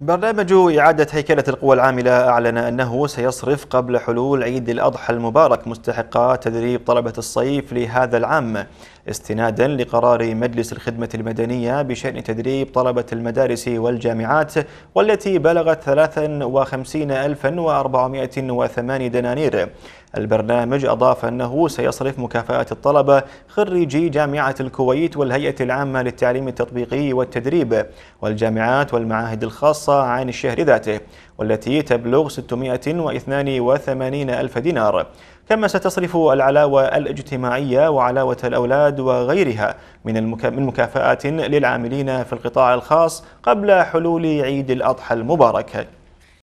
برنامج إعادة هيكلة القوى العاملة أعلن أنه سيصرف قبل حلول عيد الأضحى المبارك مستحقات تدريب طلبة الصيف لهذا العام استنادا لقرار مجلس الخدمة المدنية بشأن تدريب طلبة المدارس والجامعات والتي بلغت 53408 دنانير البرنامج أضاف أنه سيصرف مكافأة الطلبة خريجي جامعة الكويت والهيئة العامة للتعليم التطبيقي والتدريب والجامعات والمعاهد الخاصة عن الشهر ذاته والتي تبلغ 682 ألف دينار كما ستصرف العلاوة الاجتماعية وعلاوة الأولاد وغيرها من مكافآت للعاملين في القطاع الخاص قبل حلول عيد الأضحى المبارك